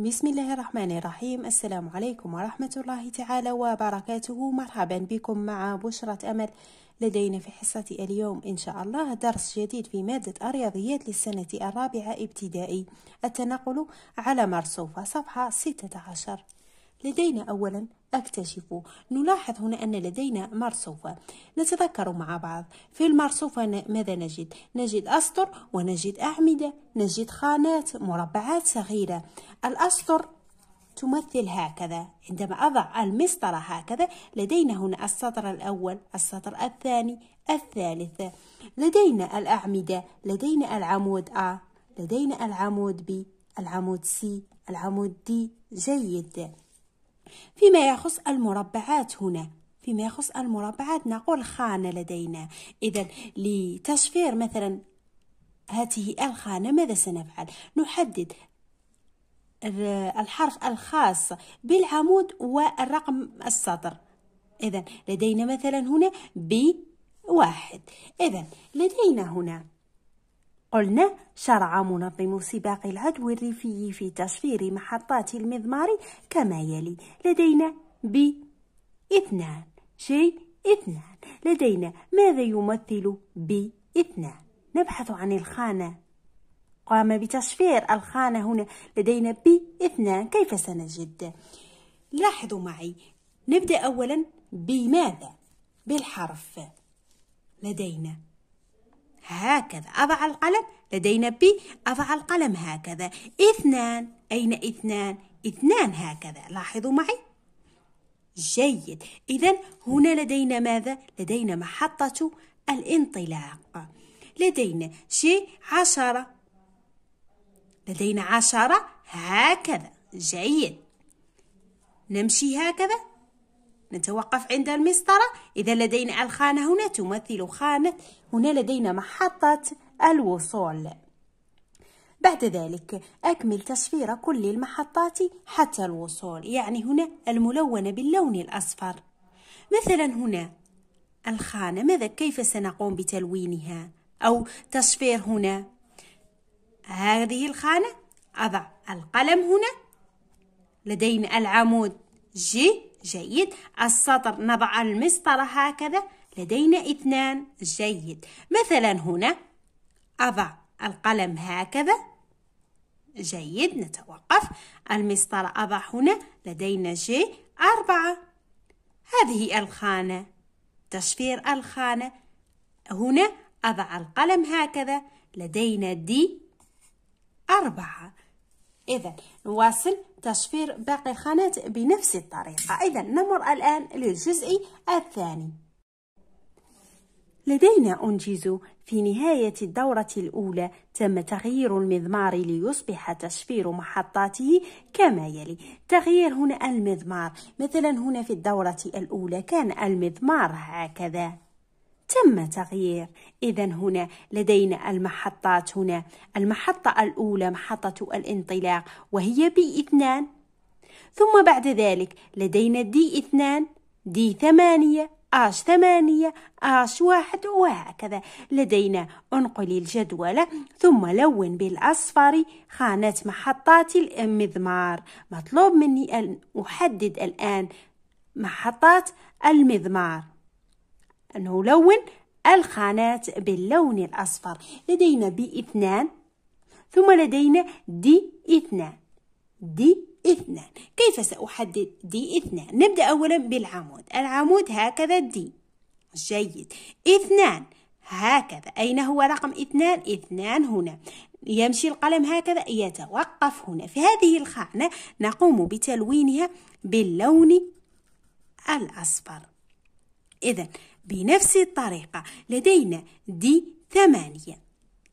بسم الله الرحمن الرحيم السلام عليكم ورحمة الله تعالى وبركاته مرحبا بكم مع بشرة أمل لدينا في حصة اليوم إن شاء الله درس جديد في مادة الرياضيات للسنة الرابعة ابتدائي التنقل على مرصوفة صفحة 16 لدينا أولا أكتشف نلاحظ هنا أن لدينا مرصوفة نتذكر مع بعض في المرصوفة ماذا نجد؟ نجد أسطر ونجد أعمدة نجد خانات مربعات صغيرة الأسطر تمثل هكذا عندما أضع المسطرة هكذا لدينا هنا السطر الأول السطر الثاني الثالث لدينا الأعمدة لدينا العمود A لدينا العمود B العمود C العمود D جيد فيما يخص المربعات هنا فيما يخص المربعات نقول خانة لدينا إذا لتصفير مثلا هذه الخانة ماذا سنفعل نحدد الحرف الخاص بالعمود والرقم السطر إذا لدينا مثلا هنا ب واحد إذا لدينا هنا قلنا شرع منظم سباق العدو الريفي في تصفير محطات المضمار كما يلي لدينا ب اثنان شيء اثنان لدينا ماذا يمثل ب اثنان نبحث عن الخانة قام بتصفير الخانة هنا لدينا ب اثنان كيف سنجد لاحظوا معي نبدأ أولا بماذا بالحرف لدينا هكذا أضع القلم لدينا بي أضع القلم هكذا اثنان أين اثنان اثنان هكذا لاحظوا معي جيد إذا هنا لدينا ماذا لدينا محطة الانطلاق لدينا شيء عشرة لدينا عشرة هكذا جيد نمشي هكذا نتوقف عند المسطرة إذا لدينا الخانة هنا تمثل خانة هنا لدينا محطة الوصول بعد ذلك أكمل تصفير كل المحطات حتى الوصول يعني هنا الملونة باللون الأصفر مثلا هنا الخانة ماذا كيف سنقوم بتلوينها أو تصفير هنا هذه الخانة أضع القلم هنا لدينا العمود جي جيد السطر نضع المسطرة هكذا لدينا اثنان جيد مثلا هنا أضع القلم هكذا جيد نتوقف المسطرة أضع هنا لدينا جي أربعة هذه الخانة تشفير الخانة هنا أضع القلم هكذا لدينا دي أربعة إذا نواصل تشفير باقي الخانات بنفس الطريقة إذا نمر الآن للجزء الثاني لدينا أنجز في نهاية الدورة الأولى تم تغيير المضمار ليصبح تشفير محطاته كما يلي تغيير هنا المضمار مثلا هنا في الدورة الأولى كان المضمار هكذا تم تغيير إذا هنا لدينا المحطات هنا المحطة الأولى محطة الانطلاق وهي بي اثنان ثم بعد ذلك لدينا دي اثنان دي ثمانية آش ثمانية آش واحد وهكذا لدينا انقل الجدول ثم لون بالأصفر خانة محطات المضمار مطلوب مني أن أحدد الآن محطات المضمار نلون الخانات باللون الأصفر لدينا بي اثنان ثم لدينا دي اثنان دي اثنان كيف سأحدد دي اثنان؟ نبدأ أولا بالعمود العمود هكذا دي جيد اثنان هكذا أين هو رقم اثنان؟ اثنان هنا يمشي القلم هكذا يتوقف هنا في هذه الخانة نقوم بتلوينها باللون الأصفر إذا بنفس الطريقة لدينا دي ثمانية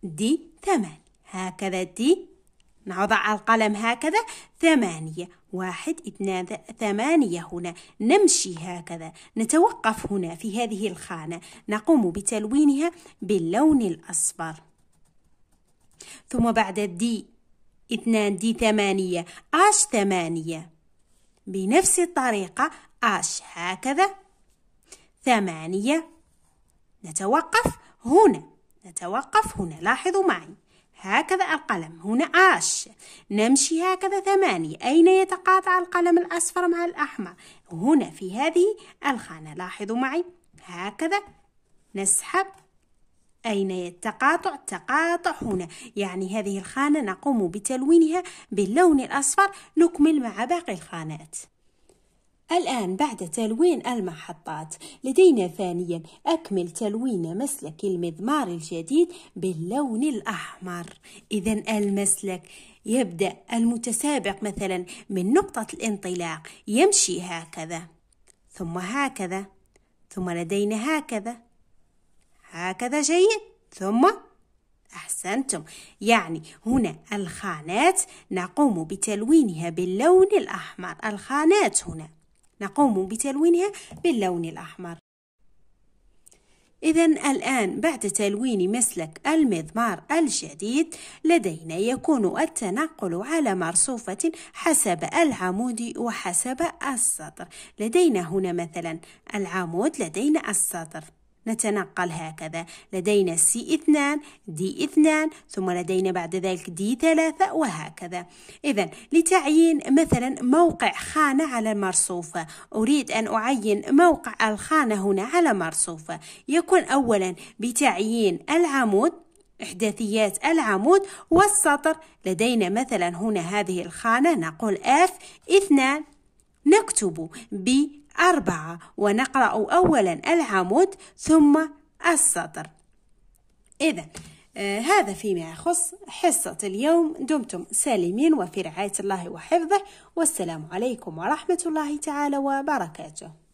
دي ثمان هكذا دي نضع القلم هكذا ثمانية واحد اثنان ثمانية هنا نمشي هكذا نتوقف هنا في هذه الخانة نقوم بتلوينها باللون الأصفر ثم بعد دي اثنان دي ثمانية آش ثمانية بنفس الطريقة آش هكذا ثمانية نتوقف هنا نتوقف هنا لاحظوا معي هكذا القلم هنا عاش نمشي هكذا ثمانية أين يتقاطع القلم الأصفر مع الأحمر هنا في هذه الخانة لاحظوا معي هكذا نسحب أين التقاطع؟ تقاطع هنا يعني هذه الخانة نقوم بتلوينها باللون الأصفر نكمل مع باقي الخانات الآن بعد تلوين المحطات لدينا ثانيا أكمل تلوين مسلك المضمار الجديد باللون الأحمر إذا المسلك يبدأ المتسابق مثلا من نقطة الانطلاق يمشي هكذا ثم هكذا ثم لدينا هكذا هكذا جيد ثم أحسنتم يعني هنا الخانات نقوم بتلوينها باللون الأحمر الخانات هنا نقوم بتلوينها باللون الأحمر إذا الآن بعد تلوين مسلك المضمار الجديد لدينا يكون التنقل على مرصوفة حسب العمود وحسب السطر لدينا هنا مثلا العمود لدينا السطر نتنقل هكذا لدينا سي اثنان دي اثنان ثم لدينا بعد ذلك دي ثلاثة وهكذا إذا لتعيين مثلا موقع خانة على مرصوفة أريد أن أعين موقع الخانة هنا على مرصوفة يكون أولا بتعيين العمود إحداثيات العمود والسطر لدينا مثلا هنا هذه الخانة نقول F اثنان نكتب ب أربعة ونقرأ أولا العمود ثم السطر إذا آه، هذا فيما يخص حصة اليوم دمتم سالمين وفي رعاية الله وحفظه والسلام عليكم ورحمة الله تعالى وبركاته